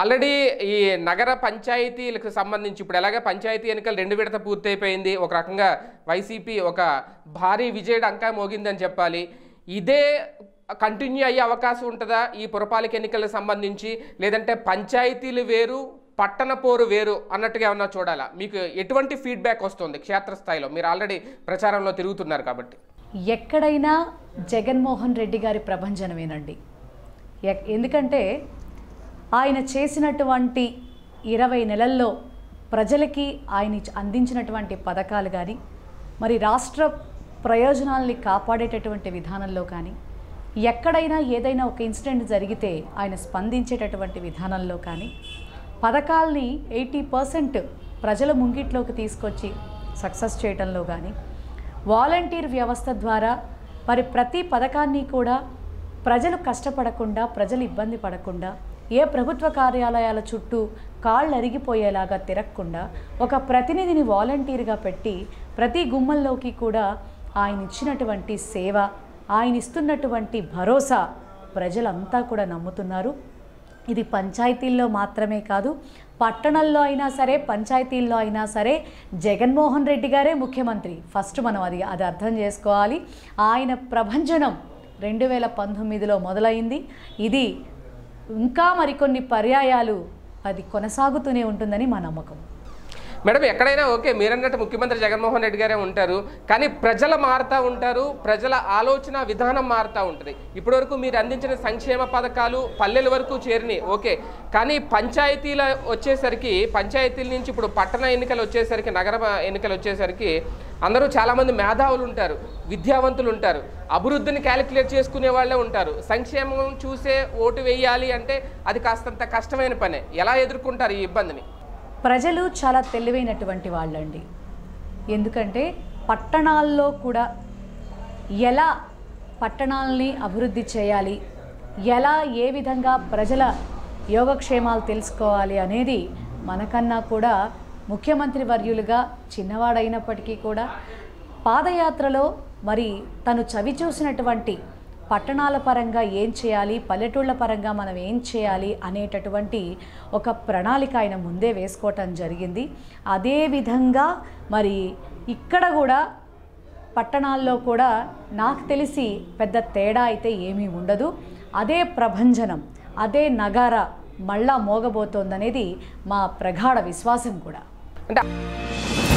already ఈ నగర పంచాయతీలకు సంబంధించి ఇప్పుడు ఎలాగే పంచాయతీ ఎన్నికలు రెండు విడత పూర్తయిపోయింది ఒక రకంగా వైసీపీ ఒక భారీ విజయ డంకాయ మోగిందని చెప్పాలి ఇదే కంటిన్యూ అయ్యే అవకాశం ఉంటుందా ఈ పురపాలక ఎన్నికలకు సంబంధించి లేదంటే పంచాయతీలు వేరు పట్టణ పోరు వేరు అన్నట్టుగా ఏమన్నా చూడాలా మీకు ఎటువంటి ఫీడ్బ్యాక్ వస్తుంది క్షేత్రస్థాయిలో మీరు ఆల్రెడీ ప్రచారంలో తిరుగుతున్నారు కాబట్టి ఎక్కడైనా జగన్మోహన్ రెడ్డి గారి ప్రభంజనమేనండి ఎందుకంటే ఆయన చేసినటువంటి ఇరవై నెలల్లో ప్రజలకి ఆయన అందించినటువంటి పథకాలు కానీ మరి రాష్ట్ర ప్రయోజనాల్ని కాపాడేటటువంటి విధానంలో కానీ ఎక్కడైనా ఏదైనా ఒక ఇన్సిడెంట్ జరిగితే ఆయన స్పందించేటటువంటి విధానంలో కానీ పథకాల్ని ఎయిటీ పర్సెంట్ ప్రజల ముంగిట్లోకి తీసుకొచ్చి సక్సెస్ చేయడంలో కానీ వాలంటీర్ వ్యవస్థ ద్వారా మరి ప్రతి పథకాన్ని కూడా ప్రజలు కష్టపడకుండా ప్రజలు ఇబ్బంది పడకుండా ఏ ప్రభుత్వ కార్యాలయాల చుట్టూ కాళ్ళు అరిగిపోయేలాగా తిరగకుండా ఒక ప్రతినిధిని వాలంటీర్గా పెట్టి ప్రతి గుమ్మల్లోకి కూడా ఆయన ఇచ్చినటువంటి సేవ ఆయన ఇస్తున్నటువంటి భరోసా ప్రజలంతా కూడా నమ్ముతున్నారు ఇది పంచాయతీల్లో మాత్రమే కాదు పట్టణంలో అయినా సరే పంచాయతీల్లో అయినా సరే జగన్మోహన్ రెడ్డి గారే ముఖ్యమంత్రి ఫస్ట్ మనం అది అది అర్థం చేసుకోవాలి ఆయన ప్రభంజనం రెండు వేల పంతొమ్మిదిలో మొదలైంది ఇది ఇంకా మరికొన్ని పర్యాయాలు అది కొనసాగుతూనే ఉంటుందని మా నమ్మకం మేడం ఎక్కడైనా ఓకే మీరన్నట్టు ముఖ్యమంత్రి జగన్మోహన్ రెడ్డి గారే ఉంటారు కానీ ప్రజలు మారుతూ ఉంటారు ప్రజల ఆలోచన విధానం మారుతూ ఉంటుంది ఇప్పటివరకు మీరు అందించిన సంక్షేమ పథకాలు పల్లెల వరకు చేరినాయి ఓకే కానీ పంచాయతీల వచ్చేసరికి పంచాయతీల నుంచి ఇప్పుడు పట్టణ ఎన్నికలు వచ్చేసరికి నగర ఎన్నికలు వచ్చేసరికి అందరూ చాలామంది మేధావులు ఉంటారు విద్యావంతులు ఉంటారు అభివృద్ధిని క్యాలిక్యులేట్ చేసుకునే వాళ్ళే ఉంటారు సంక్షేమం చూసే ఓటు వేయాలి అంటే అది కాస్తంత కష్టమైన పనే ఎలా ఎదుర్కొంటారు ఈ ఇబ్బందిని ప్రజలు చాలా తెలివైనటువంటి వాళ్ళండి ఎందుకంటే పట్టణాల్లో కూడా ఎలా పట్టణాలని అభివృద్ధి చేయాలి ఎలా ఏ విధంగా ప్రజల యోగక్షేమాలు తెలుసుకోవాలి అనేది మనకన్నా కూడా ముఖ్యమంత్రి వర్యులుగా చిన్నవాడైనప్పటికీ కూడా పాదయాత్రలో మరి తను చవి చూసినటువంటి పట్టణాల పరంగా ఏం చేయాలి పల్లెటూళ్ళ పరంగా మనం ఏం చేయాలి అనేటటువంటి ఒక ప్రణాళిక ఆయన ముందే వేసుకోవటం జరిగింది అదేవిధంగా మరి ఇక్కడ కూడా పట్టణాల్లో కూడా నాకు తెలిసి పెద్ద తేడా అయితే ఏమీ ఉండదు అదే ప్రభంజనం అదే నగార మళ్ళా మోగబోతోందనేది మా ప్రగాఢ విశ్వాసం కూడా అంటే